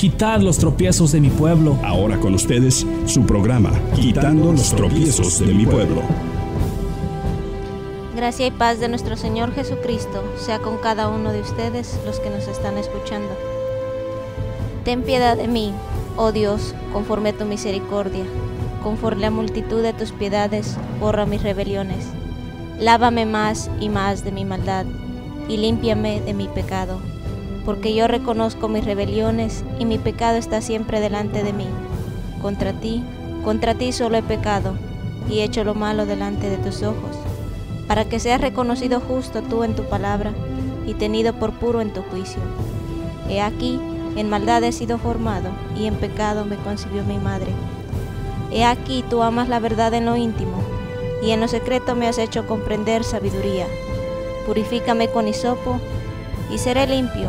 Quitad los tropiezos de mi pueblo. Ahora con ustedes, su programa, Quitando los tropiezos de mi pueblo. Gracia y paz de nuestro Señor Jesucristo sea con cada uno de ustedes los que nos están escuchando. Ten piedad de mí, oh Dios, conforme a tu misericordia, conforme la multitud de tus piedades, borra mis rebeliones. Lávame más y más de mi maldad, y límpiame de mi pecado porque yo reconozco mis rebeliones y mi pecado está siempre delante de mí. Contra ti, contra ti solo he pecado y hecho lo malo delante de tus ojos, para que seas reconocido justo tú en tu palabra y tenido por puro en tu juicio. He aquí, en maldad he sido formado y en pecado me concibió mi madre. He aquí, tú amas la verdad en lo íntimo y en lo secreto me has hecho comprender sabiduría. Purifícame con hisopo y seré limpio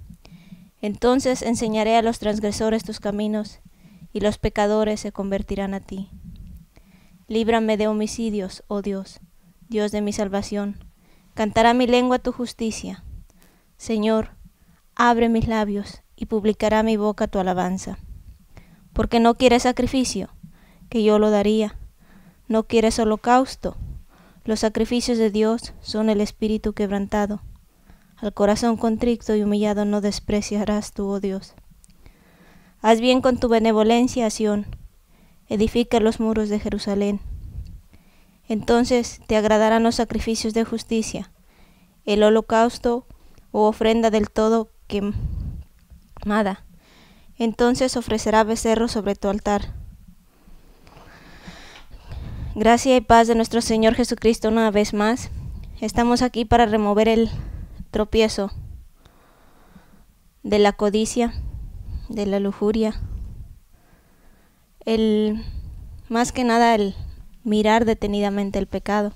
Entonces enseñaré a los transgresores tus caminos, y los pecadores se convertirán a ti. Líbrame de homicidios, oh Dios, Dios de mi salvación. Cantará mi lengua tu justicia. Señor, abre mis labios, y publicará mi boca tu alabanza. Porque no quieres sacrificio, que yo lo daría. No quieres holocausto. Los sacrificios de Dios son el espíritu quebrantado. Al corazón contrito y humillado no despreciarás tu oh Dios. Haz bien con tu benevolencia, Sión. Edifica los muros de Jerusalén. Entonces te agradarán los sacrificios de justicia, el holocausto o ofrenda del todo quemada. Entonces ofrecerá becerro sobre tu altar. Gracia y paz de nuestro Señor Jesucristo una vez más. Estamos aquí para remover el tropiezo de la codicia, de la lujuria, el más que nada el mirar detenidamente el pecado.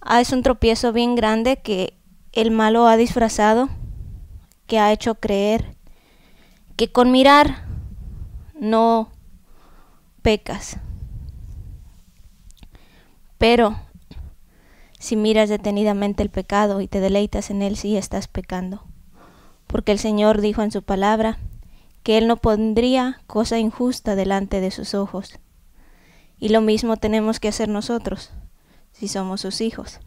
Ah, es un tropiezo bien grande que el malo ha disfrazado, que ha hecho creer que con mirar no pecas. Pero si miras detenidamente el pecado y te deleitas en él si estás pecando. Porque el Señor dijo en su palabra que Él no pondría cosa injusta delante de sus ojos. Y lo mismo tenemos que hacer nosotros, si somos sus hijos.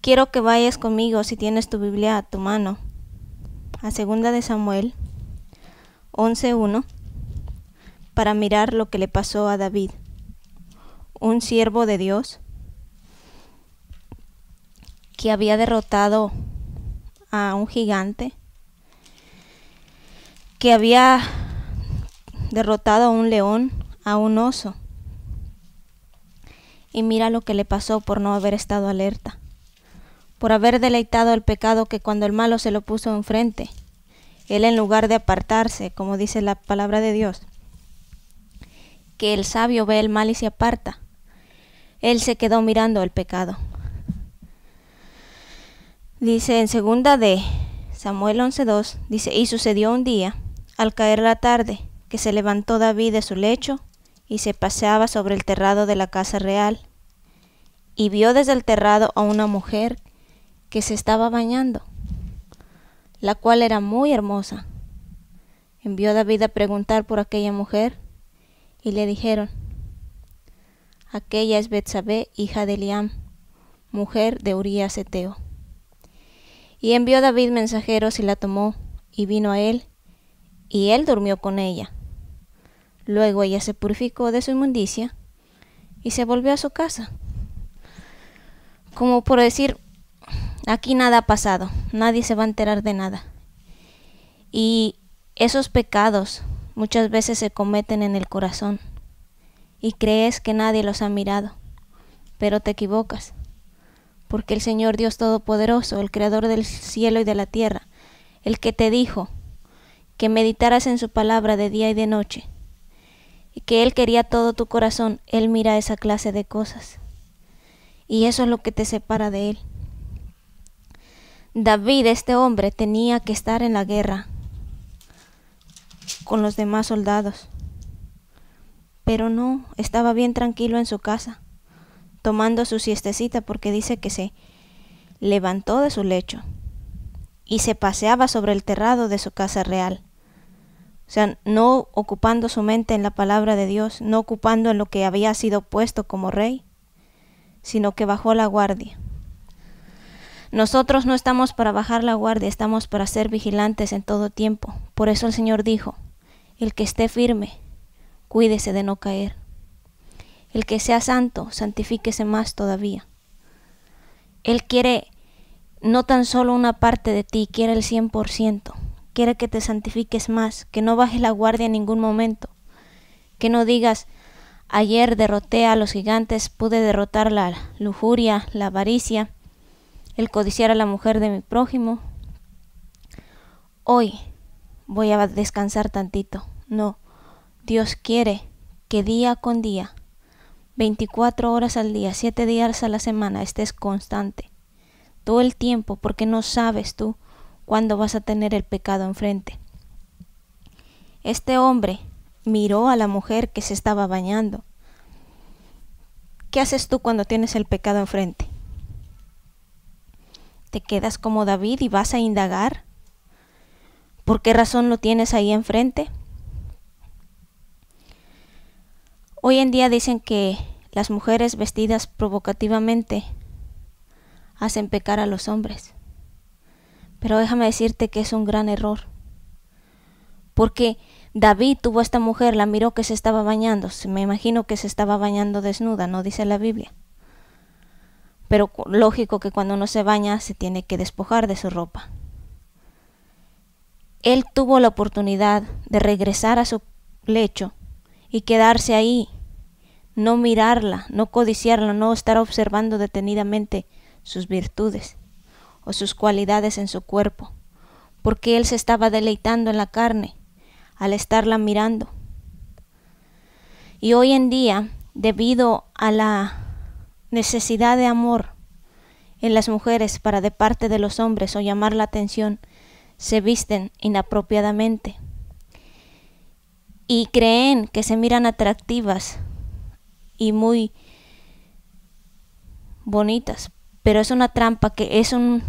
Quiero que vayas conmigo si tienes tu Biblia a tu mano. A segunda de Samuel 11.1 para mirar lo que le pasó a David un siervo de Dios que había derrotado a un gigante, que había derrotado a un león, a un oso. Y mira lo que le pasó por no haber estado alerta, por haber deleitado el pecado que cuando el malo se lo puso enfrente, él en lugar de apartarse, como dice la palabra de Dios, que el sabio ve el mal y se aparta, él se quedó mirando el pecado. Dice en segunda de Samuel 11.2, dice, y sucedió un día, al caer la tarde, que se levantó David de su lecho y se paseaba sobre el terrado de la casa real, y vio desde el terrado a una mujer que se estaba bañando, la cual era muy hermosa. Envió David a preguntar por aquella mujer, y le dijeron, Aquella es Betsabé, hija de Eliam, mujer de Urías Eteo. Y envió David mensajeros y la tomó, y vino a él, y él durmió con ella. Luego ella se purificó de su inmundicia y se volvió a su casa. Como por decir, aquí nada ha pasado, nadie se va a enterar de nada. Y esos pecados muchas veces se cometen en el corazón y crees que nadie los ha mirado. Pero te equivocas, porque el Señor Dios Todopoderoso, el Creador del cielo y de la tierra, el que te dijo que meditaras en su palabra de día y de noche, y que Él quería todo tu corazón, Él mira esa clase de cosas. Y eso es lo que te separa de Él. David, este hombre, tenía que estar en la guerra con los demás soldados pero no, estaba bien tranquilo en su casa, tomando su siestecita porque dice que se levantó de su lecho y se paseaba sobre el terrado de su casa real. O sea, no ocupando su mente en la palabra de Dios, no ocupando en lo que había sido puesto como rey, sino que bajó la guardia. Nosotros no estamos para bajar la guardia, estamos para ser vigilantes en todo tiempo. Por eso el Señor dijo, el que esté firme, cuídese de no caer. El que sea santo, santifíquese más todavía. Él quiere no tan solo una parte de ti, quiere el 100%. Quiere que te santifiques más, que no bajes la guardia en ningún momento. Que no digas, ayer derroté a los gigantes, pude derrotar la lujuria, la avaricia, el codiciar a la mujer de mi prójimo. Hoy voy a descansar tantito. No, Dios quiere que día con día, 24 horas al día, 7 días a la semana, estés constante. Todo el tiempo, porque no sabes tú cuándo vas a tener el pecado enfrente. Este hombre miró a la mujer que se estaba bañando. ¿Qué haces tú cuando tienes el pecado enfrente? ¿Te quedas como David y vas a indagar? ¿Por qué razón lo tienes ahí enfrente? Hoy en día dicen que las mujeres vestidas provocativamente hacen pecar a los hombres. Pero déjame decirte que es un gran error. Porque David tuvo a esta mujer, la miró que se estaba bañando. Me imagino que se estaba bañando desnuda, no dice la Biblia. Pero lógico que cuando uno se baña se tiene que despojar de su ropa. Él tuvo la oportunidad de regresar a su lecho y quedarse ahí, no mirarla, no codiciarla, no estar observando detenidamente sus virtudes o sus cualidades en su cuerpo, porque él se estaba deleitando en la carne al estarla mirando. Y hoy en día, debido a la necesidad de amor en las mujeres para de parte de los hombres o llamar la atención, se visten inapropiadamente y creen que se miran atractivas y muy bonitas, pero es una trampa que es una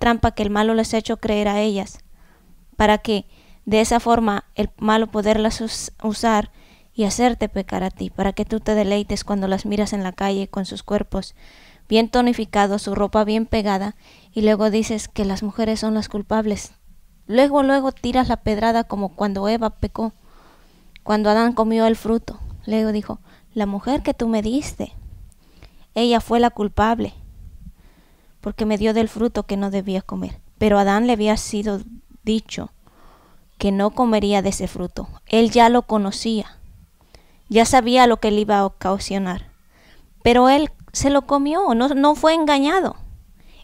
trampa que el malo les ha hecho creer a ellas para que de esa forma el malo poderlas usar y hacerte pecar a ti, para que tú te deleites cuando las miras en la calle con sus cuerpos bien tonificados, su ropa bien pegada, y luego dices que las mujeres son las culpables. Luego, luego tiras la pedrada como cuando Eva pecó. Cuando Adán comió el fruto, le dijo, la mujer que tú me diste, ella fue la culpable, porque me dio del fruto que no debía comer. Pero Adán le había sido dicho que no comería de ese fruto. Él ya lo conocía, ya sabía lo que le iba a ocasionar. Pero él se lo comió, no, no fue engañado.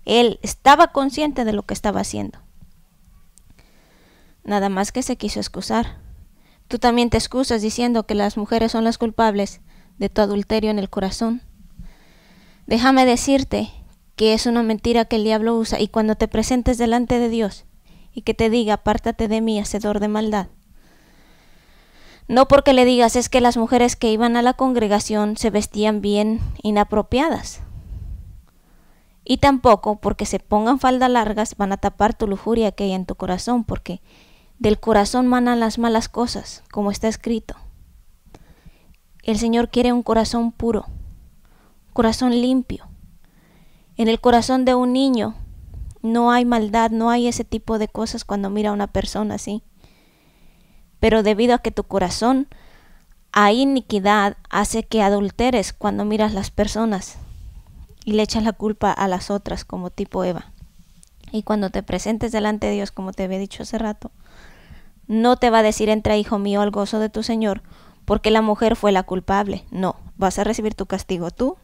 Él estaba consciente de lo que estaba haciendo. Nada más que se quiso excusar. Tú también te excusas diciendo que las mujeres son las culpables de tu adulterio en el corazón. Déjame decirte que es una mentira que el diablo usa y cuando te presentes delante de Dios y que te diga, apártate de mí, hacedor de maldad. No porque le digas es que las mujeres que iban a la congregación se vestían bien inapropiadas. Y tampoco porque se pongan faldas largas van a tapar tu lujuria que hay en tu corazón, porque del corazón manan las malas cosas, como está escrito. El Señor quiere un corazón puro, corazón limpio. En el corazón de un niño no hay maldad, no hay ese tipo de cosas cuando mira a una persona así. Pero debido a que tu corazón hay iniquidad hace que adulteres cuando miras las personas y le echas la culpa a las otras como tipo Eva. Y cuando te presentes delante de Dios, como te había dicho hace rato, no te va a decir entra hijo mío al gozo de tu Señor, porque la mujer fue la culpable. No, vas a recibir tu castigo tú.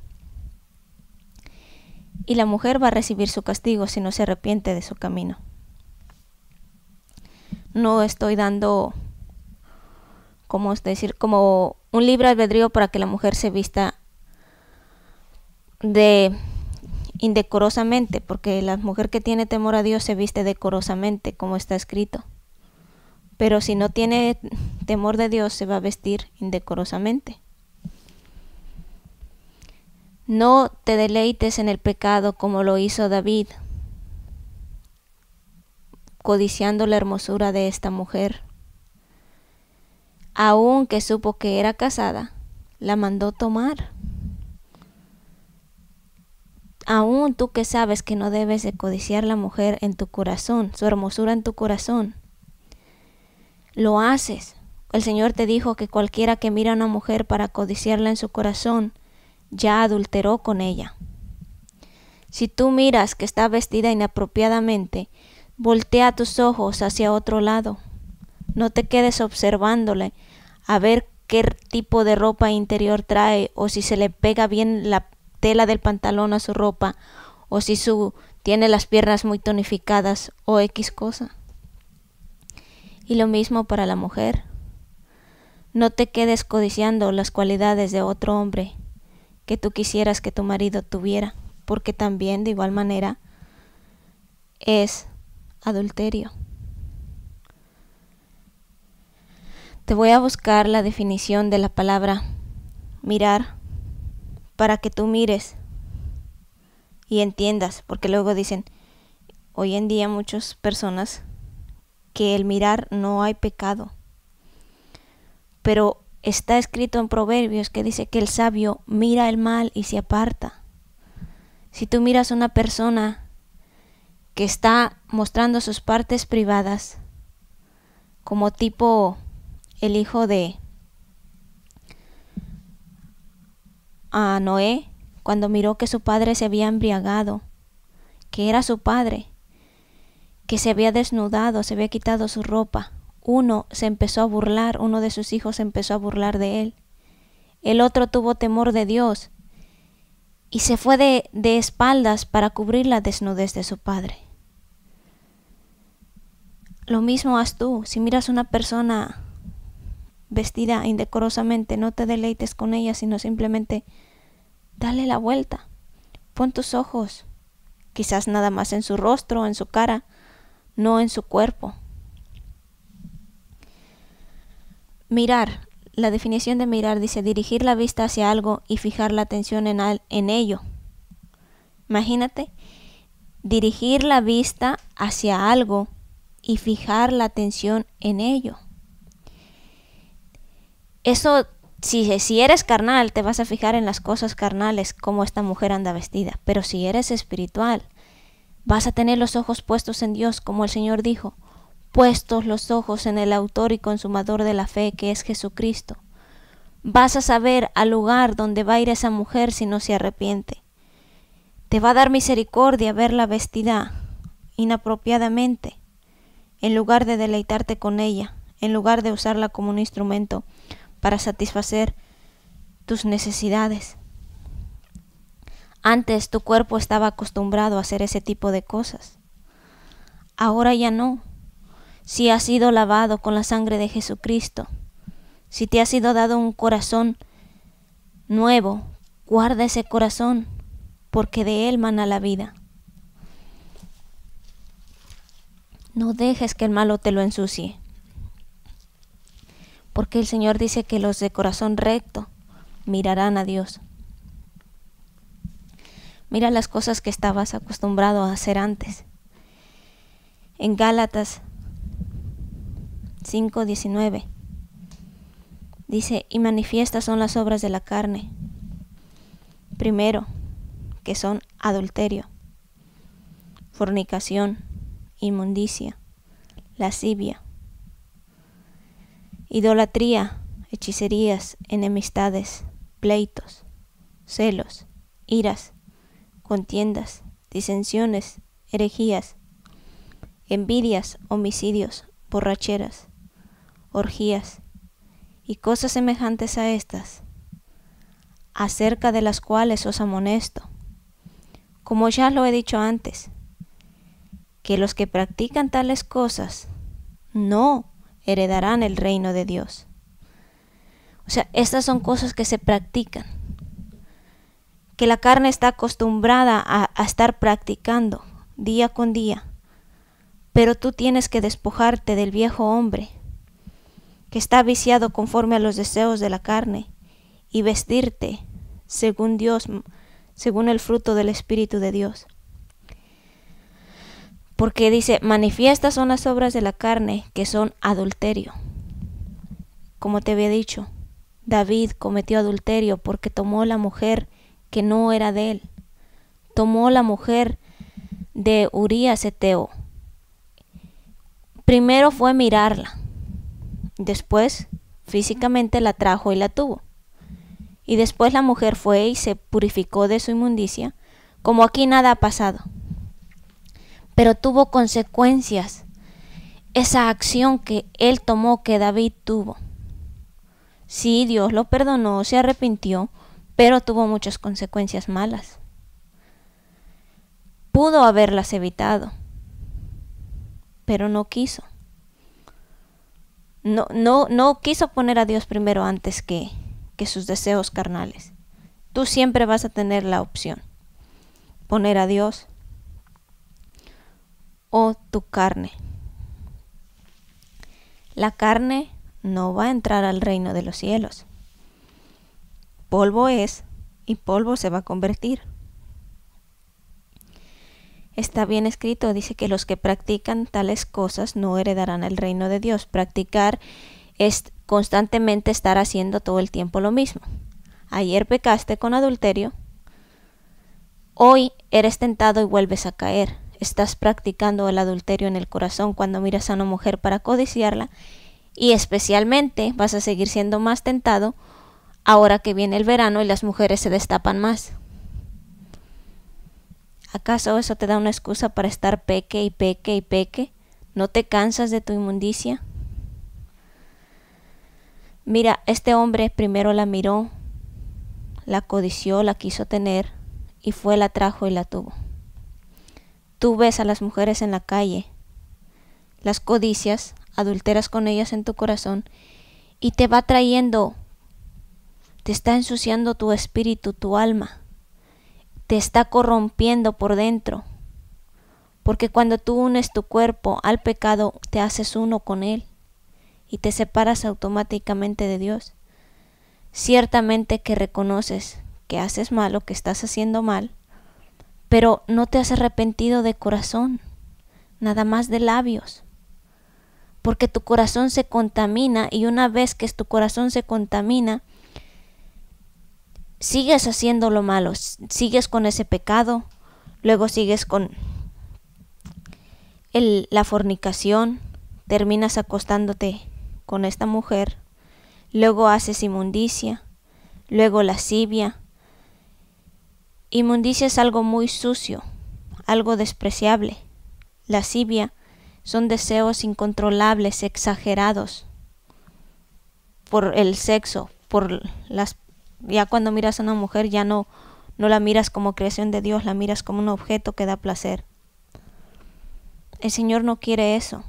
Y la mujer va a recibir su castigo si no se arrepiente de su camino. No estoy dando, como es decir, como un libre albedrío para que la mujer se vista de indecorosamente, porque la mujer que tiene temor a Dios se viste decorosamente, como está escrito pero si no tiene temor de Dios se va a vestir indecorosamente. No te deleites en el pecado como lo hizo David, codiciando la hermosura de esta mujer. Aun que supo que era casada, la mandó tomar. Aún tú que sabes que no debes de codiciar la mujer en tu corazón, su hermosura en tu corazón, lo haces. El Señor te dijo que cualquiera que mira a una mujer para codiciarla en su corazón, ya adulteró con ella. Si tú miras que está vestida inapropiadamente, voltea tus ojos hacia otro lado. No te quedes observándole a ver qué tipo de ropa interior trae o si se le pega bien la tela del pantalón a su ropa o si su tiene las piernas muy tonificadas o X cosa y lo mismo para la mujer. No te quedes codiciando las cualidades de otro hombre que tú quisieras que tu marido tuviera, porque también de igual manera es adulterio. Te voy a buscar la definición de la palabra mirar para que tú mires y entiendas, porque luego dicen, hoy en día muchas personas que el mirar no hay pecado. Pero está escrito en Proverbios que dice que el sabio mira el mal y se aparta. Si tú miras a una persona que está mostrando sus partes privadas, como tipo el hijo de a Noé, cuando miró que su padre se había embriagado, que era su padre, que se había desnudado, se había quitado su ropa. Uno se empezó a burlar, uno de sus hijos se empezó a burlar de él. El otro tuvo temor de Dios y se fue de, de espaldas para cubrir la desnudez de su padre. Lo mismo haz tú. Si miras a una persona vestida indecorosamente, no te deleites con ella, sino simplemente dale la vuelta. Pon tus ojos, quizás nada más en su rostro, en su cara, no en su cuerpo. Mirar. La definición de mirar dice dirigir la vista hacia algo y fijar la atención en, al, en ello. Imagínate, dirigir la vista hacia algo y fijar la atención en ello. Eso, si, si eres carnal, te vas a fijar en las cosas carnales, como esta mujer anda vestida, pero si eres espiritual, Vas a tener los ojos puestos en Dios, como el Señor dijo, puestos los ojos en el autor y consumador de la fe, que es Jesucristo. Vas a saber al lugar donde va a ir esa mujer si no se arrepiente. Te va a dar misericordia verla vestida inapropiadamente, en lugar de deleitarte con ella, en lugar de usarla como un instrumento para satisfacer tus necesidades. Antes tu cuerpo estaba acostumbrado a hacer ese tipo de cosas. Ahora ya no. Si has sido lavado con la sangre de Jesucristo, si te ha sido dado un corazón nuevo, guarda ese corazón, porque de él mana la vida. No dejes que el malo te lo ensucie, porque el Señor dice que los de corazón recto mirarán a Dios. Mira las cosas que estabas acostumbrado a hacer antes. En Gálatas 5:19 dice, y manifiestas son las obras de la carne. Primero, que son adulterio, fornicación, inmundicia, lascivia, idolatría, hechicerías, enemistades, pleitos, celos, iras, contiendas, disensiones, herejías, envidias, homicidios, borracheras, orgías y cosas semejantes a estas, acerca de las cuales os amonesto, como ya lo he dicho antes, que los que practican tales cosas no heredarán el reino de Dios. O sea, estas son cosas que se practican que la carne está acostumbrada a, estar practicando día con día. Pero tú tienes que despojarte del viejo hombre, que está viciado conforme a los deseos de la carne, y vestirte según Dios, según el fruto del Espíritu de Dios. Porque dice, manifiestas son las obras de la carne que son adulterio. Como te había dicho, David cometió adulterio porque tomó la mujer que no era de él. Tomó la mujer de Urías Eteo. Primero fue mirarla, después físicamente la trajo y la tuvo. Y después la mujer fue y se purificó de su inmundicia, como aquí nada ha pasado. Pero tuvo consecuencias esa acción que él tomó, que David tuvo. Si Dios lo perdonó, se arrepintió, pero tuvo muchas consecuencias malas. Pudo haberlas evitado, pero no quiso. No, no, no quiso poner a Dios primero antes que, que sus deseos carnales. Tú siempre vas a tener la opción. Poner a Dios o tu carne. La carne no va a entrar al reino de los cielos polvo es y polvo se va a convertir. Está bien escrito, dice que los que practican tales cosas no heredarán el reino de Dios. Practicar es constantemente estar haciendo todo el tiempo lo mismo. Ayer pecaste con adulterio, hoy eres tentado y vuelves a caer. Estás practicando el adulterio en el corazón cuando miras a una mujer para codiciarla y especialmente vas a seguir siendo más tentado ahora que viene el verano y las mujeres se destapan más. ¿Acaso eso te da una excusa para estar peque y peque y peque? ¿No te cansas de tu inmundicia? Mira, este hombre primero la miró, la codició, la quiso tener, y fue, la trajo y la tuvo. Tú ves a las mujeres en la calle, las codicias, adulteras con ellas en tu corazón, y te va trayendo te está ensuciando tu espíritu, tu alma, te está corrompiendo por dentro. Porque cuando tú unes tu cuerpo al pecado, te haces uno con él y te separas automáticamente de Dios. Ciertamente que reconoces que haces malo, que estás haciendo mal, pero no te has arrepentido de corazón, nada más de labios porque tu corazón se contamina y una vez que tu corazón se contamina, sigues haciendo lo malo, sigues con ese pecado, luego sigues con la fornicación, terminas acostándote con esta mujer, luego haces inmundicia, luego lascivia. Inmundicia es algo muy sucio, algo despreciable. Lascivia son deseos incontrolables, exagerados por el sexo, por las ya cuando miras a una mujer ya no, no la miras como creación de Dios, la miras como un objeto que da placer. El Señor no quiere eso.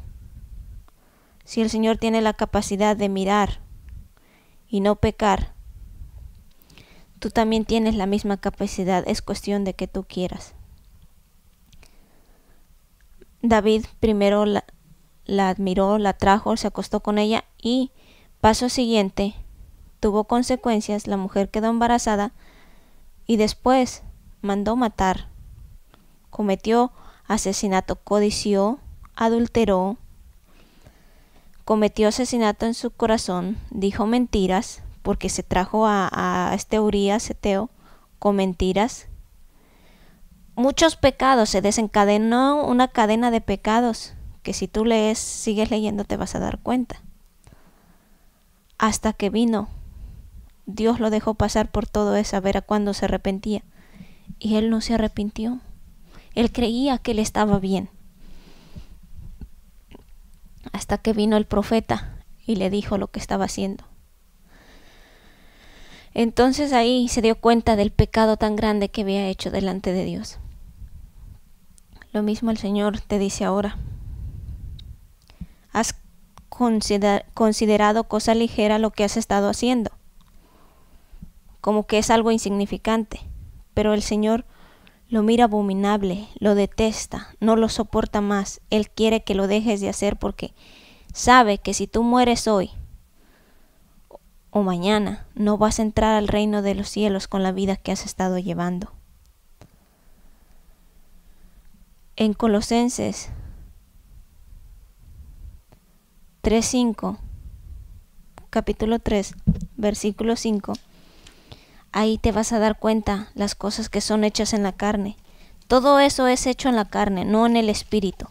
Si el Señor tiene la capacidad de mirar y no pecar, tú también tienes la misma capacidad, es cuestión de que tú quieras. David primero la, la admiró, la trajo, se acostó con ella y paso siguiente tuvo consecuencias, la mujer quedó embarazada y después mandó matar. Cometió asesinato, codició, adulteró, cometió asesinato en su corazón, dijo mentiras, porque se trajo a, a este Urias Eteo con mentiras. Muchos pecados, se desencadenó una cadena de pecados que si tú lees, sigues leyendo, te vas a dar cuenta. Hasta que vino Dios lo dejó pasar por todo eso a ver a cuándo se arrepentía. Y él no se arrepintió. Él creía que él estaba bien. Hasta que vino el profeta y le dijo lo que estaba haciendo. Entonces ahí se dio cuenta del pecado tan grande que había hecho delante de Dios. Lo mismo el Señor te dice ahora. Has considerado cosa ligera lo que has estado haciendo como que es algo insignificante, pero el Señor lo mira abominable, lo detesta, no lo soporta más, Él quiere que lo dejes de hacer porque sabe que si tú mueres hoy o mañana, no vas a entrar al reino de los cielos con la vida que has estado llevando. En Colosenses 3.5, capítulo 3, versículo 5, Ahí te vas a dar cuenta las cosas que son hechas en la carne. Todo eso es hecho en la carne, no en el espíritu.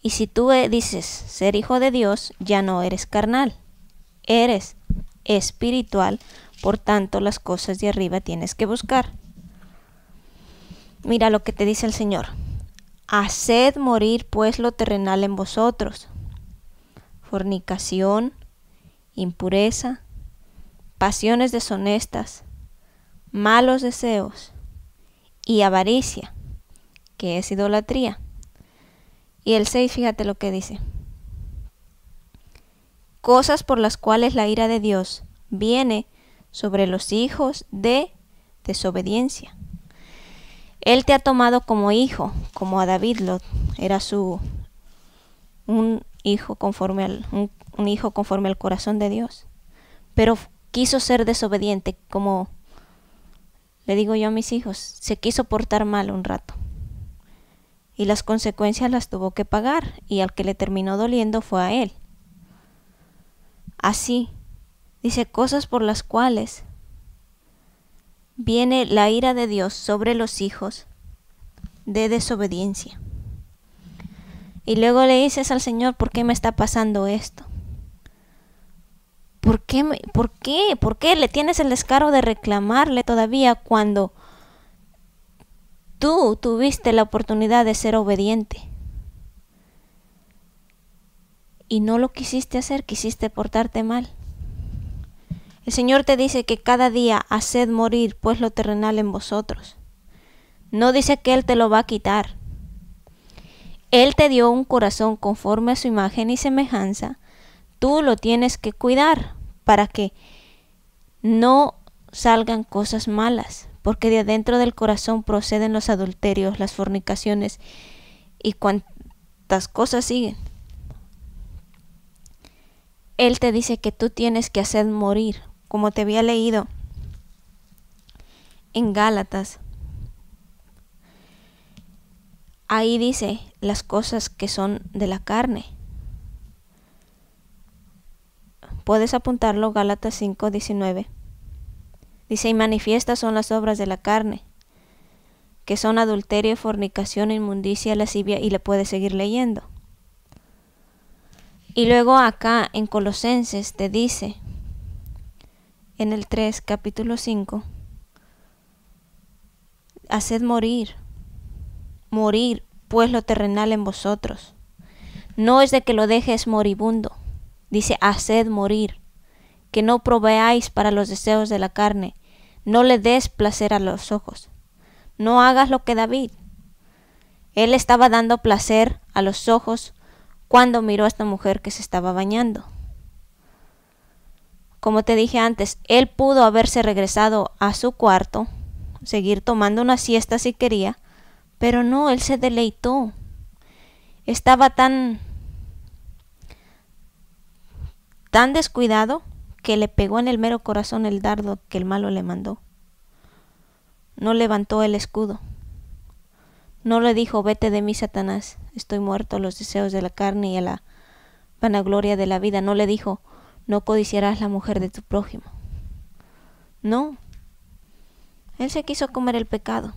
Y si tú eh, dices ser hijo de Dios, ya no eres carnal, eres espiritual, por tanto las cosas de arriba tienes que buscar. Mira lo que te dice el Señor. Haced morir pues lo terrenal en vosotros. Fornicación, impureza, pasiones deshonestas, malos deseos y avaricia, que es idolatría. Y el 6, fíjate lo que dice. Cosas por las cuales la ira de Dios viene sobre los hijos de desobediencia. Él te ha tomado como hijo, como a David lo era su un hijo conforme al un hijo conforme al corazón de Dios. Pero quiso ser desobediente, como le digo yo a mis hijos, se quiso portar mal un rato. Y las consecuencias las tuvo que pagar, y al que le terminó doliendo fue a él. Así, dice cosas por las cuales viene la ira de Dios sobre los hijos de desobediencia. Y luego le dices al Señor, ¿por qué me está pasando esto? ¿Por qué, ¿Por qué? ¿Por qué le tienes el descaro de reclamarle todavía cuando tú tuviste la oportunidad de ser obediente? Y no lo quisiste hacer, quisiste portarte mal. El Señor te dice que cada día haced morir pues lo terrenal en vosotros. No dice que Él te lo va a quitar. Él te dio un corazón conforme a su imagen y semejanza tú lo tienes que cuidar para que no salgan cosas malas, porque de adentro del corazón proceden los adulterios, las fornicaciones y cuantas cosas siguen. Él te dice que tú tienes que hacer morir, como te había leído en Gálatas. Ahí dice las cosas que son de la carne. Puedes apuntarlo Gálatas 5:19. Dice, y manifiestas son las obras de la carne, que son adulterio, fornicación, inmundicia, lascivia, y le puedes seguir leyendo. Y luego acá en Colosenses te dice, en el 3, capítulo 5, haced morir, morir, pues lo terrenal en vosotros. No es de que lo dejes moribundo dice, haced morir, que no proveáis para los deseos de la carne, no le des placer a los ojos. No hagas lo que David. Él estaba dando placer a los ojos cuando miró a esta mujer que se estaba bañando. Como te dije antes, él pudo haberse regresado a su cuarto, seguir tomando una siesta si quería, pero no, él se deleitó. Estaba tan tan descuidado que le pegó en el mero corazón el dardo que el malo le mandó. No levantó el escudo. No le dijo, vete de mí, Satanás, estoy muerto a los deseos de la carne y a la vanagloria de la vida. No le dijo, no codiciarás la mujer de tu prójimo. No. Él se quiso comer el pecado.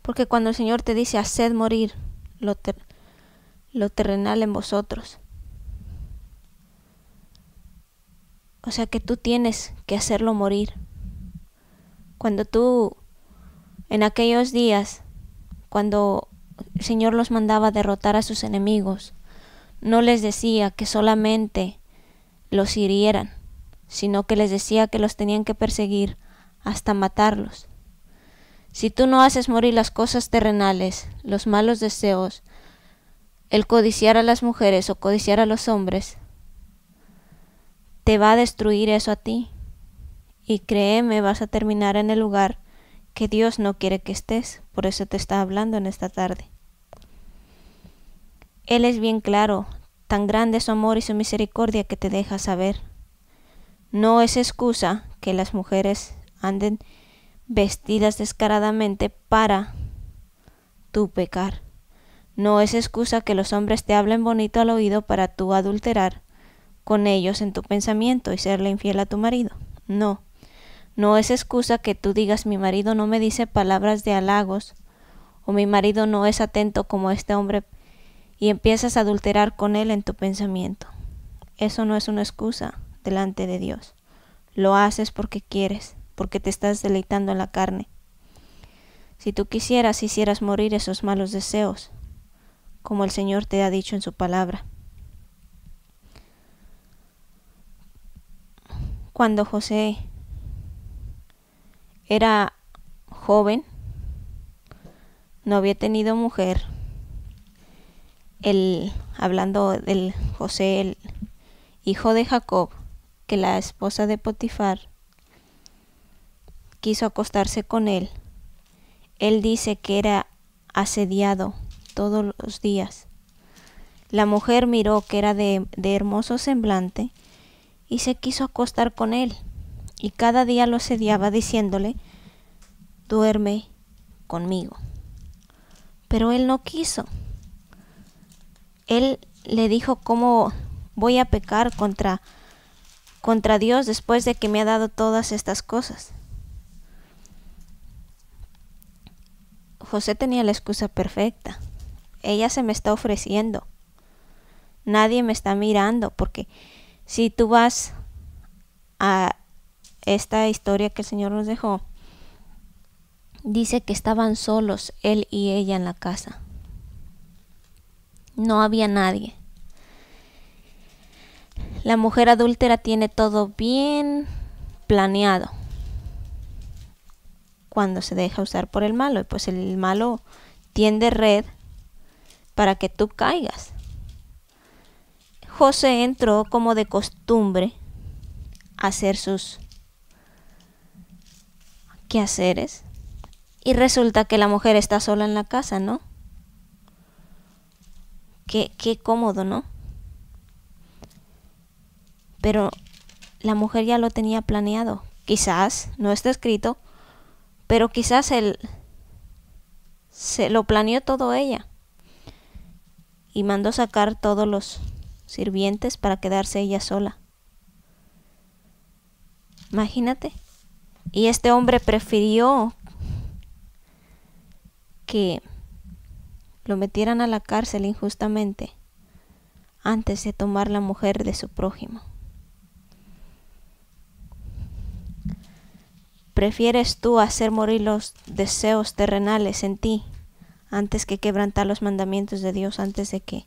Porque cuando el Señor te dice, haced morir lo, lo terrenal en vosotros, O sea que tú tienes que hacerlo morir. Cuando tú, en aquellos días, cuando el Señor los mandaba derrotar a sus enemigos, no les decía que solamente los hirieran, sino que les decía que los tenían que perseguir hasta matarlos. Si tú no haces morir las cosas terrenales, los malos deseos, el codiciar a las mujeres o codiciar a los hombres, te va a destruir eso a ti. Y créeme, vas a terminar en el lugar que Dios no quiere que estés. Por eso te está hablando en esta tarde. Él es bien claro, tan grande su amor y su misericordia que te deja saber. No es excusa que las mujeres anden vestidas descaradamente para tu pecar. No es excusa que los hombres te hablen bonito al oído para tu adulterar con ellos en tu pensamiento y serle infiel a tu marido. No, no es excusa que tú digas mi marido no me dice palabras de halagos o mi marido no es atento como este hombre y empiezas a adulterar con él en tu pensamiento. Eso no es una excusa delante de Dios. Lo haces porque quieres, porque te estás deleitando en la carne. Si tú quisieras, hicieras morir esos malos deseos, como el Señor te ha dicho en su palabra. cuando José era joven, no había tenido mujer. El, hablando del José, el hijo de Jacob, que la esposa de Potifar quiso acostarse con él. Él dice que era asediado todos los días. La mujer miró que era de hermoso semblante y se quiso acostar con él, y cada día lo sediaba diciéndole, duerme conmigo. Pero él no quiso. Él le dijo cómo voy a pecar contra contra Dios después de que me ha dado todas estas cosas. José tenía la excusa perfecta. Ella se me está ofreciendo. Nadie me está mirando porque si tú vas a esta historia que el Señor nos dejó, dice que estaban solos él y ella en la casa. No había nadie. La mujer adúltera tiene todo bien planeado cuando se deja usar por el malo. Y pues el malo tiende red para que tú caigas. José entró como de costumbre a hacer sus quehaceres y resulta que la mujer está sola en la casa, ¿no? Qué, qué cómodo, ¿no? Pero la mujer ya lo tenía planeado. Quizás, no está escrito, pero quizás él se lo planeó todo ella y mandó sacar todos los sirvientes para quedarse ella sola. Imagínate. Y este hombre prefirió que lo metieran a la cárcel injustamente antes de tomar la mujer de su prójimo. ¿Prefieres tú hacer morir los deseos terrenales en ti antes que quebrantar los mandamientos de Dios, antes de que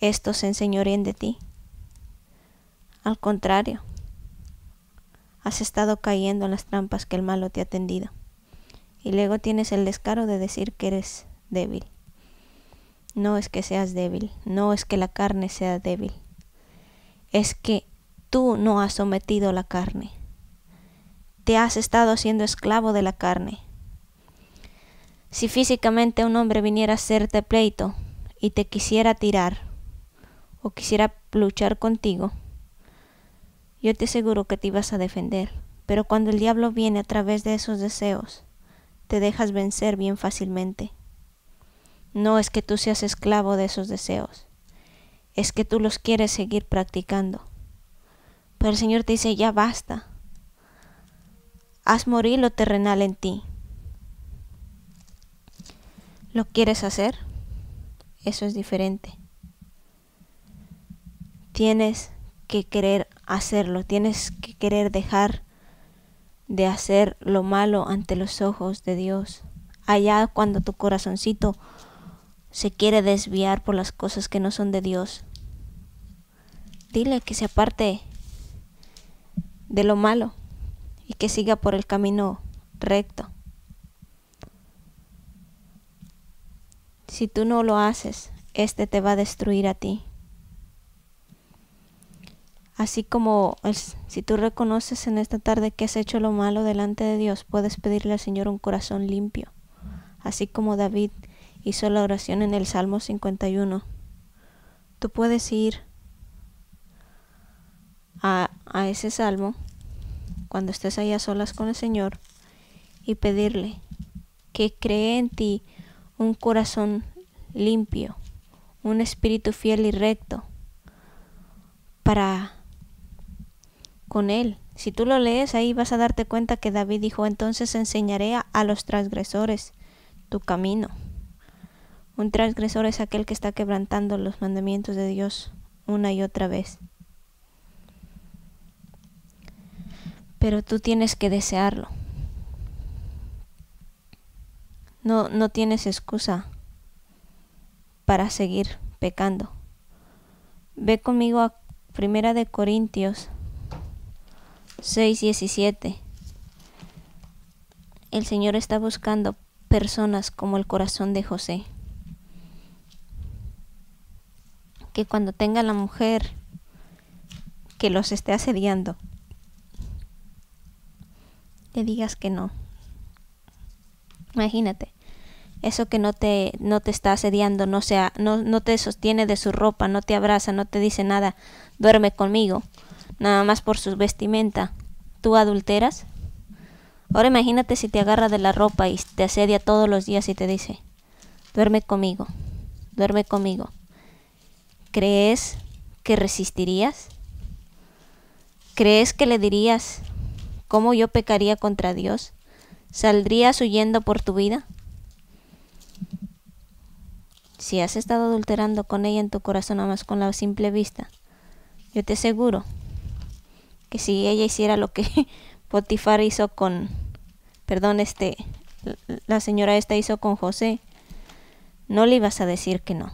estos se de ti. Al contrario, has estado cayendo en las trampas que el malo te ha tendido. Y luego tienes el descaro de decir que eres débil. No es que seas débil, no es que la carne sea débil. Es que tú no has sometido la carne. Te has estado siendo esclavo de la carne. Si físicamente un hombre viniera a hacerte pleito y te quisiera tirar, o quisiera luchar contigo, yo te aseguro que te ibas a defender. Pero cuando el diablo viene a través de esos deseos, te dejas vencer bien fácilmente. No es que tú seas esclavo de esos deseos, es que tú los quieres seguir practicando. Pero el Señor te dice, ya basta. Haz morir lo terrenal en ti. ¿Lo quieres hacer? Eso es diferente tienes que querer hacerlo, tienes que querer dejar de hacer lo malo ante los ojos de Dios. Allá cuando tu corazoncito se quiere desviar por las cosas que no son de Dios, dile que se aparte de lo malo y que siga por el camino recto. Si tú no lo haces, este te va a destruir a ti. Así como si tú reconoces en esta tarde que has hecho lo malo delante de Dios, puedes pedirle al Señor un corazón limpio, así como David hizo la oración en el Salmo 51. Tú puedes ir a, a ese salmo cuando estés allá a solas con el Señor y pedirle que cree en ti un corazón limpio, un espíritu fiel y recto para con él. Si tú lo lees ahí vas a darte cuenta que David dijo entonces enseñaré a los transgresores tu camino. Un transgresor es aquel que está quebrantando los mandamientos de Dios una y otra vez. Pero tú tienes que desearlo. No, no tienes excusa para seguir pecando. Ve conmigo a Primera de Corintios 6:17. El Señor está buscando personas como el corazón de José. Que cuando tenga la mujer que los esté asediando, le digas que no. Imagínate, eso que no te, no te está asediando, no, sea, no, no te sostiene de su ropa, no te abraza, no te dice nada, duerme conmigo nada más por su vestimenta, ¿tú adulteras? Ahora imagínate si te agarra de la ropa y te asedia todos los días y te dice, duerme conmigo, duerme conmigo. ¿Crees que resistirías? ¿Crees que le dirías cómo yo pecaría contra Dios? ¿Saldrías huyendo por tu vida? Si has estado adulterando con ella en tu corazón, nada más con la simple vista, yo te aseguro si ella hiciera lo que Potifar hizo con, perdón, este, la señora esta hizo con José, no le ibas a decir que no.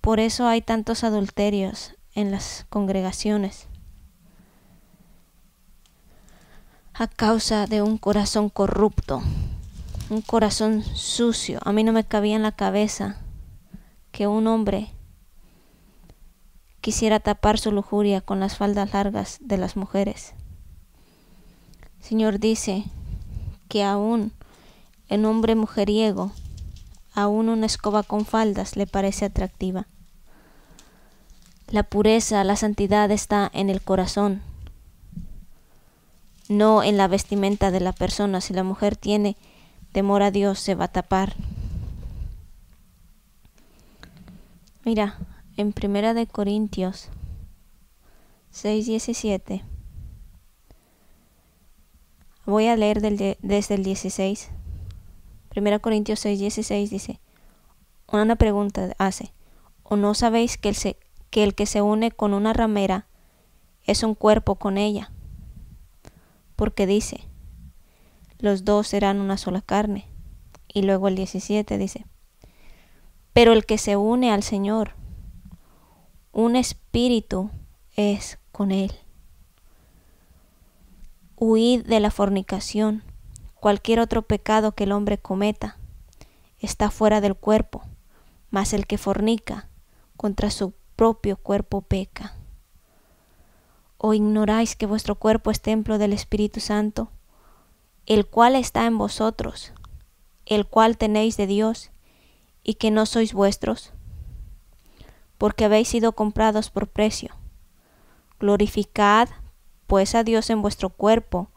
Por eso hay tantos adulterios en las congregaciones. A causa de un corazón corrupto, un corazón sucio. A mí no me cabía en la cabeza que un hombre quisiera tapar su lujuria con las faldas largas de las mujeres. Señor dice que aún en hombre mujeriego, aún una escoba con faldas le parece atractiva. La pureza, la santidad está en el corazón, no en la vestimenta de la persona. Si la mujer tiene temor a Dios, se va a tapar. Mira, en Primera de Corintios 6:17. Voy a leer desde el 16. Primera Corintios 6:16 dice, una pregunta hace, ¿o no sabéis que el, que el que se une con una ramera es un cuerpo con ella? Porque dice, los dos serán una sola carne. Y luego el 17 dice, pero el que se une al Señor un espíritu es con él. Huid de la fornicación. Cualquier otro pecado que el hombre cometa está fuera del cuerpo, mas el que fornica contra su propio cuerpo peca. ¿O ignoráis que vuestro cuerpo es templo del Espíritu Santo, el cual está en vosotros, el cual tenéis de Dios, y que no sois vuestros? porque habéis sido comprados por precio. Glorificad, pues, a Dios en vuestro cuerpo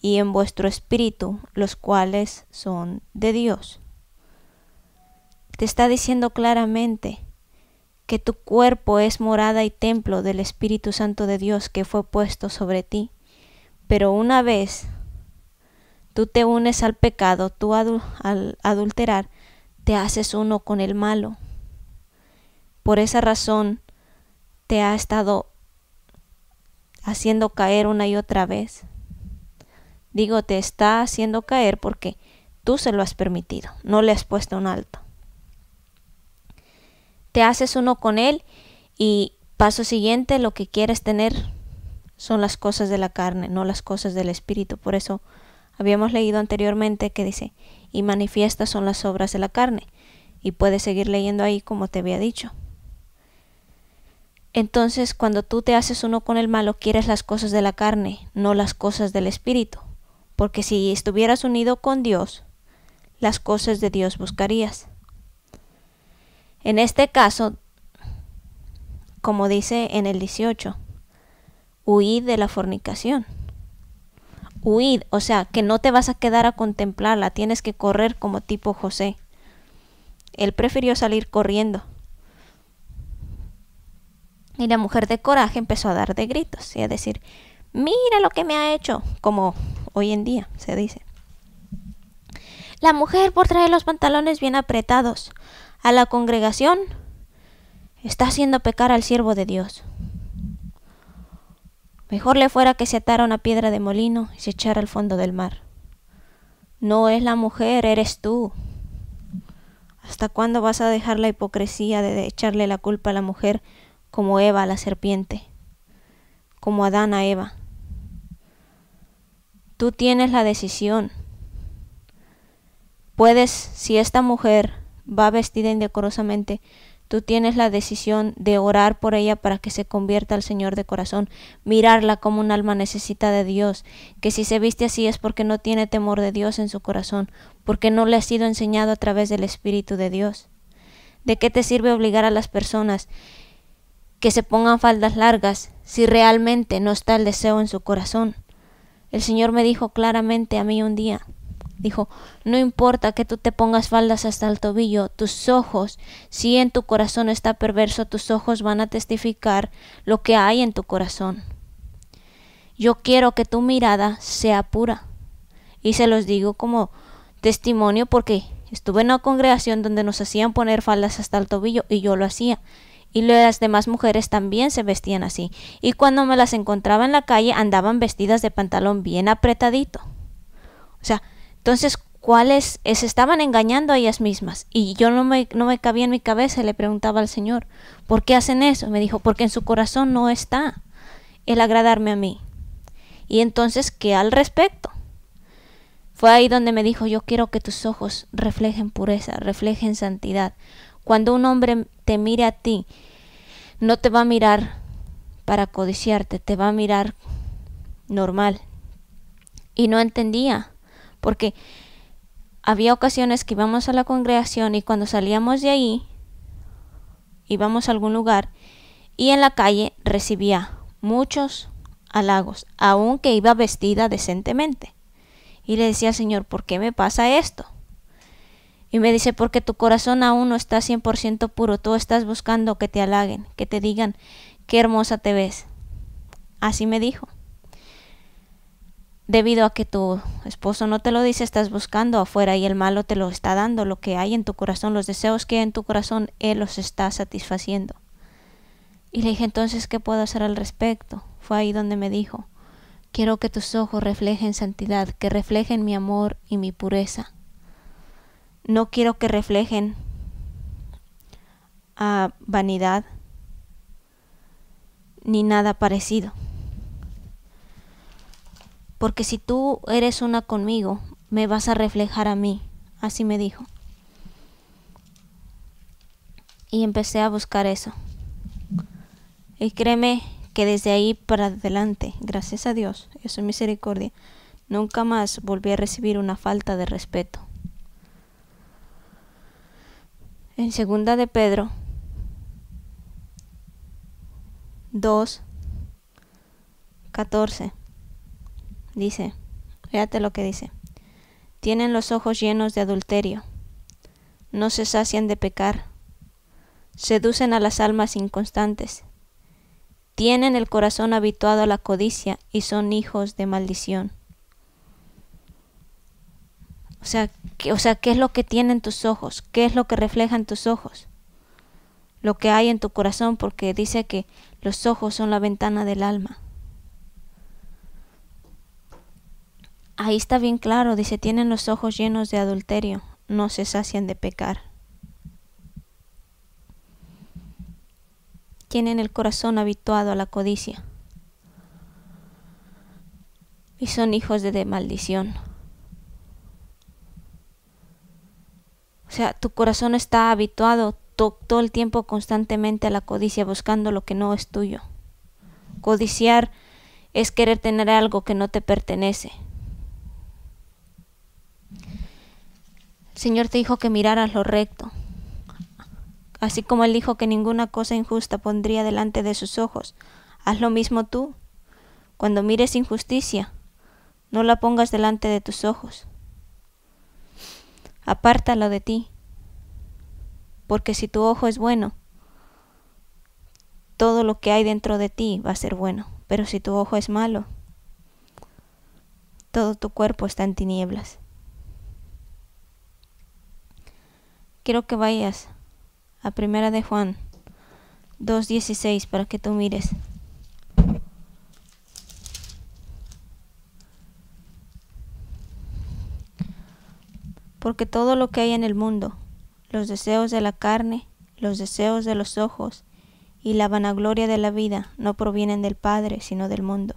y en vuestro espíritu, los cuales son de Dios. Te está diciendo claramente que tu cuerpo es morada y templo del Espíritu Santo de Dios que fue puesto sobre ti. Pero una vez tú te unes al pecado, tú al adulterar, te haces uno con el malo por esa razón te ha estado haciendo caer una y otra vez. Digo, te está haciendo caer porque tú se lo has permitido, no le has puesto un alto. Te haces uno con él y paso siguiente lo que quieres tener son las cosas de la carne, no las cosas del espíritu. Por eso habíamos leído anteriormente que dice, y manifiestas son las obras de la carne. Y puedes seguir leyendo ahí como te había dicho. Entonces, cuando tú te haces uno con el malo, quieres las cosas de la carne, no las cosas del espíritu, porque si estuvieras unido con Dios, las cosas de Dios buscarías. En este caso, como dice en el 18, huid de la fornicación. Huid, o sea, que no te vas a quedar a contemplarla, tienes que correr como tipo José. Él prefirió salir corriendo. Y la mujer de coraje empezó a dar de gritos y a decir, mira lo que me ha hecho, como hoy en día se dice. La mujer por traer los pantalones bien apretados a la congregación está haciendo pecar al siervo de Dios. Mejor le fuera que se atara una piedra de molino y se echara al fondo del mar. No es la mujer, eres tú. ¿Hasta cuándo vas a dejar la hipocresía de echarle la culpa a la mujer como Eva a la serpiente, como Adán a Eva. Tú tienes la decisión. Puedes, si esta mujer va vestida indecorosamente, tú tienes la decisión de orar por ella para que se convierta al Señor de corazón, mirarla como un alma necesita de Dios, que si se viste así es porque no tiene temor de Dios en su corazón, porque no le ha sido enseñado a través del Espíritu de Dios. ¿De qué te sirve obligar a las personas que se pongan faldas largas si realmente no está el deseo en su corazón. El Señor me dijo claramente a mí un día, dijo, no importa que tú te pongas faldas hasta el tobillo, tus ojos, si en tu corazón está perverso, tus ojos van a testificar lo que hay en tu corazón. Yo quiero que tu mirada sea pura. Y se los digo como testimonio porque estuve en una congregación donde nos hacían poner faldas hasta el tobillo y yo lo hacía y las demás mujeres también se vestían así, y cuando me las encontraba en la calle andaban vestidas de pantalón bien apretadito. O sea, entonces, ¿cuáles se estaban engañando a ellas mismas? Y yo no me, no me cabía en mi cabeza, le preguntaba al Señor, ¿por qué hacen eso? Me dijo, porque en su corazón no está el agradarme a mí. Y entonces, ¿qué al respecto? Fue ahí donde me dijo, yo quiero que tus ojos reflejen pureza, reflejen santidad. Cuando un hombre te mire a ti, no te va a mirar para codiciarte, te va a mirar normal. Y no entendía, porque había ocasiones que íbamos a la congregación y cuando salíamos de ahí, íbamos a algún lugar y en la calle recibía muchos halagos, aunque iba vestida decentemente. Y le decía Señor, ¿por qué me pasa esto? Y me dice, porque tu corazón aún no está 100% puro, tú estás buscando que te halaguen, que te digan, qué hermosa te ves. Así me dijo. Debido a que tu esposo no te lo dice, estás buscando afuera y el malo te lo está dando, lo que hay en tu corazón, los deseos que hay en tu corazón, él los está satisfaciendo. Y le dije, entonces, ¿qué puedo hacer al respecto? Fue ahí donde me dijo, quiero que tus ojos reflejen santidad, que reflejen mi amor y mi pureza no quiero que reflejen a ah, vanidad ni nada parecido. Porque si tú eres una conmigo, me vas a reflejar a mí, así me dijo. Y empecé a buscar eso. Y créeme que desde ahí para adelante, gracias a Dios y su misericordia, nunca más volví a recibir una falta de respeto. en segunda de Pedro 2, 14. Dice, fíjate lo que dice. Tienen los ojos llenos de adulterio, no se sacian de pecar, seducen a las almas inconstantes, tienen el corazón habituado a la codicia y son hijos de maldición. O sea, o sea, ¿qué es lo que tienen tus ojos? ¿Qué es lo que reflejan tus ojos? Lo que hay en tu corazón, porque dice que los ojos son la ventana del alma. Ahí está bien claro, dice, tienen los ojos llenos de adulterio, no se sacian de pecar. Tienen el corazón habituado a la codicia y son hijos de, de maldición. O sea, tu corazón está habituado todo el tiempo constantemente a la codicia, buscando lo que no es tuyo. Codiciar es querer tener algo que no te pertenece. El Señor te dijo que miraras lo recto, así como Él dijo que ninguna cosa injusta pondría delante de sus ojos. Haz lo mismo tú. Cuando mires injusticia, no la pongas delante de tus ojos apártalo de ti, porque si tu ojo es bueno, todo lo que hay dentro de ti va a ser bueno, pero si tu ojo es malo, todo tu cuerpo está en tinieblas. Quiero que vayas a Primera de Juan 2.16 para que tú mires. porque todo lo que hay en el mundo, los deseos de la carne, los deseos de los ojos y la vanagloria de la vida no provienen del Padre, sino del mundo.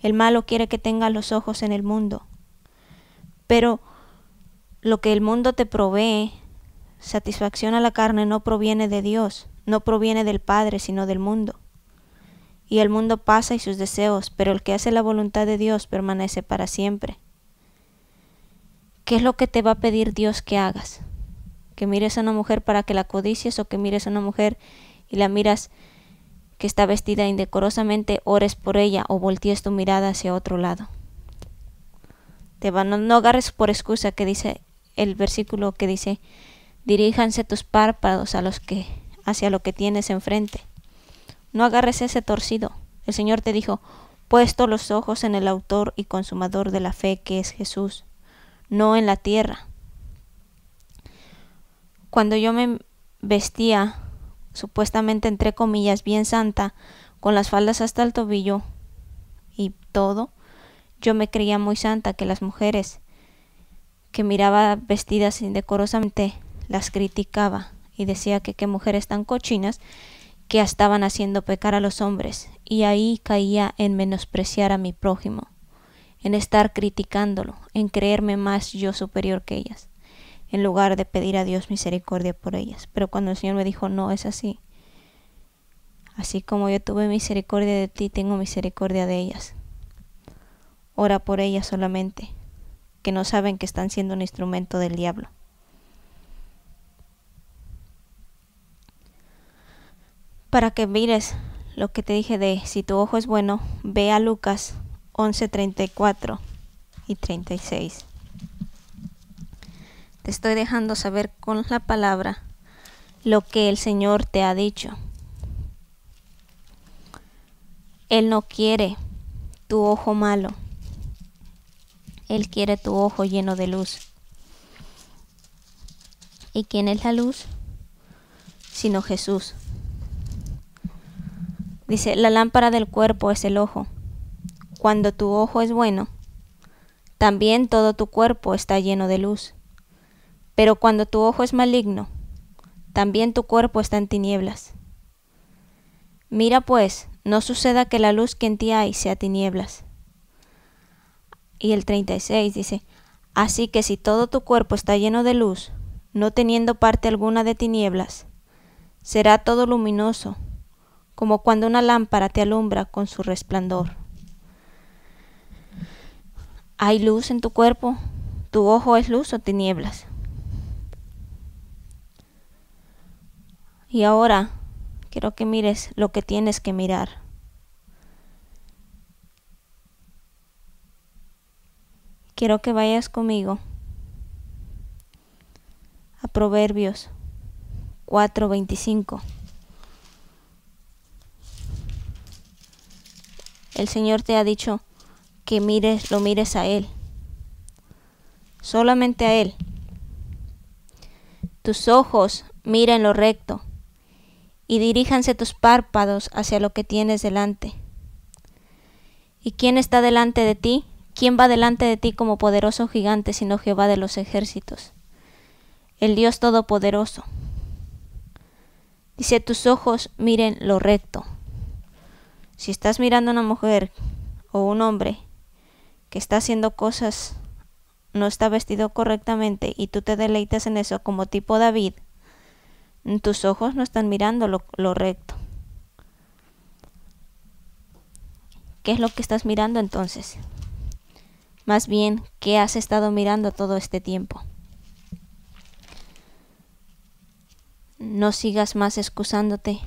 El malo quiere que tengas los ojos en el mundo, pero lo que el mundo te provee, satisfacción a la carne, no proviene de Dios, no proviene del Padre, sino del mundo. Y el mundo pasa y sus deseos, pero el que hace la voluntad de Dios permanece para siempre. ¿Qué es lo que te va a pedir Dios que hagas? Que mires a una mujer para que la codicies o que mires a una mujer y la miras que está vestida indecorosamente, ores por ella o voltees tu mirada hacia otro lado. Te no, no agarres por excusa que dice el versículo que dice, diríjanse tus párpados a los que, hacia lo que tienes enfrente. No agarres ese torcido. El Señor te dijo, puesto los ojos en el autor y consumador de la fe que es Jesús no en la tierra. Cuando yo me vestía, supuestamente entre comillas, bien santa, con las faldas hasta el tobillo y todo, yo me creía muy santa que las mujeres que miraba vestidas indecorosamente las criticaba y decía que qué mujeres tan cochinas que estaban haciendo pecar a los hombres, y ahí caía en menospreciar a mi prójimo en estar criticándolo, en creerme más yo superior que ellas, en lugar de pedir a Dios misericordia por ellas. Pero cuando el Señor me dijo, no es así, así como yo tuve misericordia de ti, tengo misericordia de ellas. Ora por ellas solamente, que no saben que están siendo un instrumento del diablo. Para que mires lo que te dije de si tu ojo es bueno, ve a Lucas 11.34 y 36. Te estoy dejando saber con la palabra lo que el Señor te ha dicho. Él no quiere tu ojo malo. Él quiere tu ojo lleno de luz. ¿Y quién es la luz? Sino Jesús. Dice, la lámpara del cuerpo es el ojo. Cuando tu ojo es bueno, también todo tu cuerpo está lleno de luz. Pero cuando tu ojo es maligno, también tu cuerpo está en tinieblas. Mira pues, no suceda que la luz que en ti hay sea tinieblas. Y el 36 dice, Así que si todo tu cuerpo está lleno de luz, no teniendo parte alguna de tinieblas, será todo luminoso, como cuando una lámpara te alumbra con su resplandor. ¿Hay luz en tu cuerpo? ¿Tu ojo es luz o tinieblas? Y ahora quiero que mires lo que tienes que mirar. Quiero que vayas conmigo a Proverbios 4:25. El Señor te ha dicho, que mires, lo mires a Él. Solamente a Él. Tus ojos miren lo recto y diríjanse tus párpados hacia lo que tienes delante. ¿Y quién está delante de ti? ¿Quién va delante de ti como poderoso gigante sino Jehová de los ejércitos? El Dios Todopoderoso. Dice, tus ojos miren lo recto. Si estás mirando a una mujer o un hombre que está haciendo cosas, no está vestido correctamente y tú te deleitas en eso como tipo David, tus ojos no están mirando lo, recto. ¿Qué es lo que estás mirando entonces? Más bien, ¿qué has estado mirando todo este tiempo? No sigas más excusándote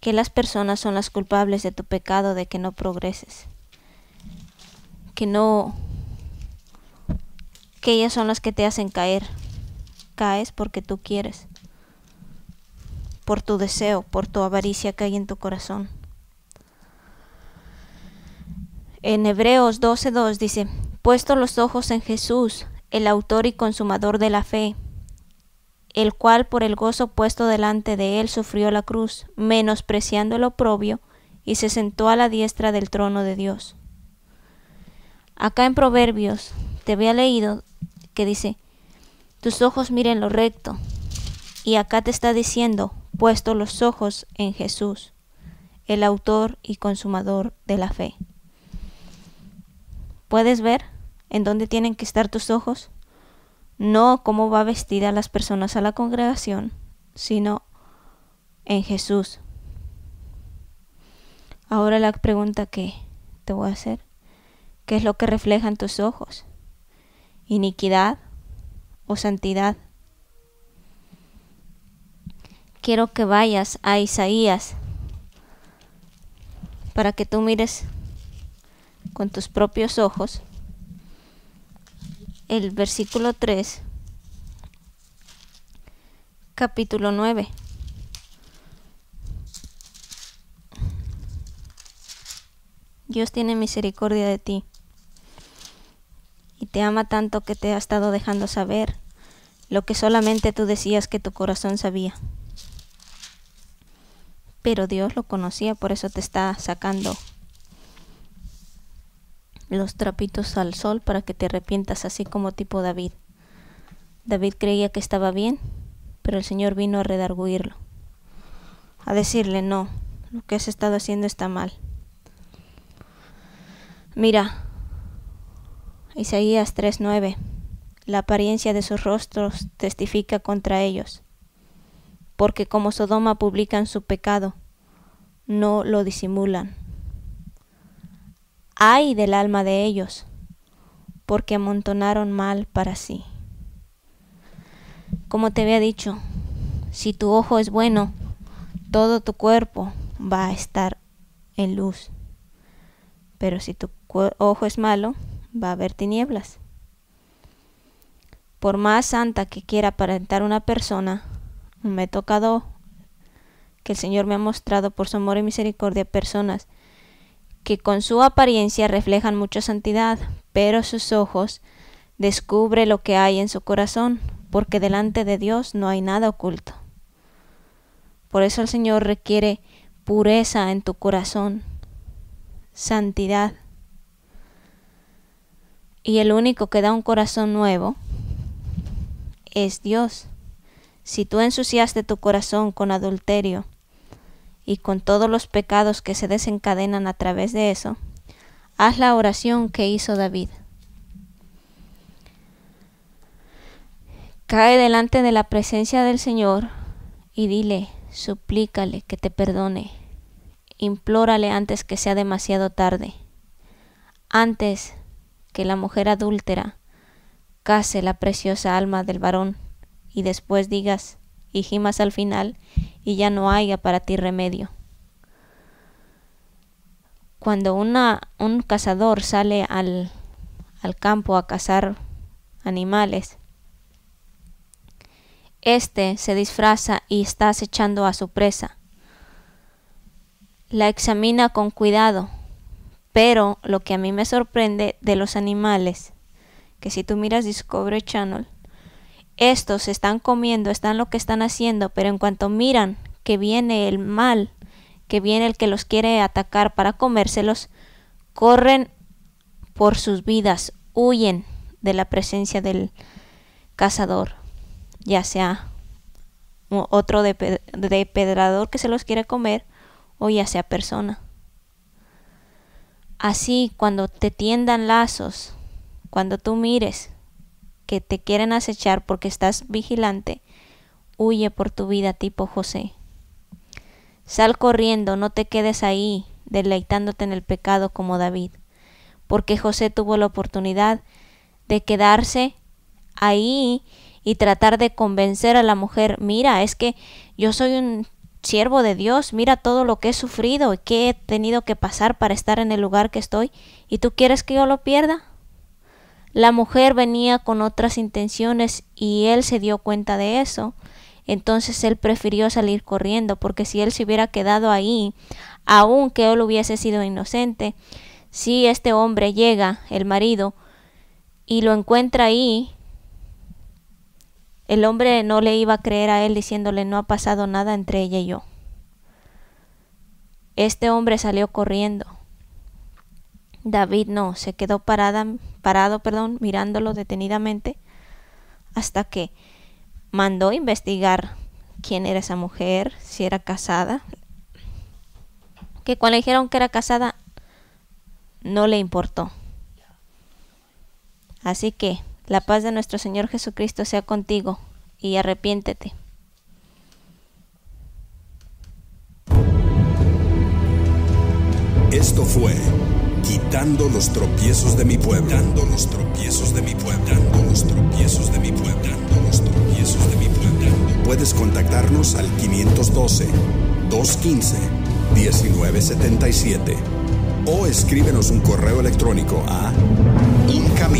que las personas son las culpables de tu pecado de que no progreses que no, que ellas son las que te hacen caer. Caes porque tú quieres, por tu deseo, por tu avaricia que hay en tu corazón. En Hebreos 12.2 dice, puesto los ojos en Jesús, el autor y consumador de la fe, el cual por el gozo puesto delante de él sufrió la cruz, menospreciando el oprobio, y se sentó a la diestra del trono de Dios. Acá en Proverbios te había leído que dice, tus ojos miren lo recto. Y acá te está diciendo, puesto los ojos en Jesús, el autor y consumador de la fe. ¿Puedes ver en dónde tienen que estar tus ojos? No cómo va vestida las personas a la congregación, sino en Jesús. Ahora la pregunta que te voy a hacer, ¿Qué es lo que reflejan tus ojos, iniquidad o santidad. Quiero que vayas a Isaías para que tú mires con tus propios ojos el versículo 3, capítulo 9. Dios tiene misericordia de ti y te ama tanto que te ha estado dejando saber lo que solamente tú decías que tu corazón sabía. Pero Dios lo conocía, por eso te está sacando los trapitos al sol para que te arrepientas, así como tipo David. David creía que estaba bien, pero el Señor vino a redarguirlo, a decirle, no, lo que has estado haciendo está mal. Mira, Isaías 3:9. La apariencia de sus rostros testifica contra ellos, porque como Sodoma publican su pecado, no lo disimulan. Ay del alma de ellos, porque amontonaron mal para sí. Como te había dicho, si tu ojo es bueno, todo tu cuerpo va a estar en luz. Pero si tu ojo es malo, va a haber tinieblas. Por más santa que quiera aparentar una persona, me he tocado que el Señor me ha mostrado por su amor y misericordia personas que con su apariencia reflejan mucha santidad, pero sus ojos descubre lo que hay en su corazón, porque delante de Dios no hay nada oculto. Por eso el Señor requiere pureza en tu corazón, santidad. Y el único que da un corazón nuevo es Dios. Si tú ensuciaste tu corazón con adulterio y con todos los pecados que se desencadenan a través de eso, haz la oración que hizo David. Cae delante de la presencia del Señor y dile, suplícale que te perdone, implórale antes que sea demasiado tarde, antes que la mujer adúltera case la preciosa alma del varón, y después digas, y gimas al final, y ya no haya para ti remedio. Cuando una, un cazador sale al, al campo a cazar animales, este se disfraza y está acechando a su presa. La examina con cuidado pero lo que a mí me sorprende de los animales, que si tú miras Discovery Channel, estos están comiendo, están lo que están haciendo, pero en cuanto miran que viene el mal, que viene el que los quiere atacar para comérselos, corren por sus vidas, huyen de la presencia del cazador, ya sea otro depredador que se los quiere comer o ya sea persona. Así cuando te tiendan lazos, cuando tú mires que te quieren acechar porque estás vigilante, huye por tu vida tipo José. Sal corriendo, no te quedes ahí deleitándote en el pecado como David, porque José tuvo la oportunidad de quedarse ahí y tratar de convencer a la mujer, mira, es que yo soy un siervo de Dios, mira todo lo que he sufrido y que he tenido que pasar para estar en el lugar que estoy, ¿y tú quieres que yo lo pierda? La mujer venía con otras intenciones y él se dio cuenta de eso. Entonces él prefirió salir corriendo, porque si él se hubiera quedado ahí, aun que él hubiese sido inocente, si este hombre llega, el marido, y lo encuentra ahí, el hombre no le iba a creer a él diciéndole no ha pasado nada entre ella y yo. Este hombre salió corriendo. David no, se quedó parado, perdón, mirándolo detenidamente hasta que mandó investigar quién era esa mujer, si era casada. Que cuando le dijeron que era casada, no le importó. Así que la paz de nuestro Señor Jesucristo sea contigo, y arrepiéntete. Esto fue quitando los tropiezos de mi pueblo, quitando los tropiezos de mi pueblo, los tropiezos de mi pueblo, los tropiezos de mi Puedes contactarnos al 512 215 1977 o escríbenos un correo electrónico a uncamino.me.com.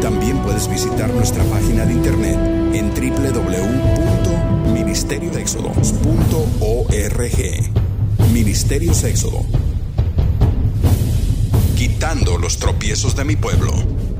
También puedes visitar nuestra página de internet en www.ministeriodexodos.org. Ministerios Éxodo. Quitando los tropiezos de mi pueblo.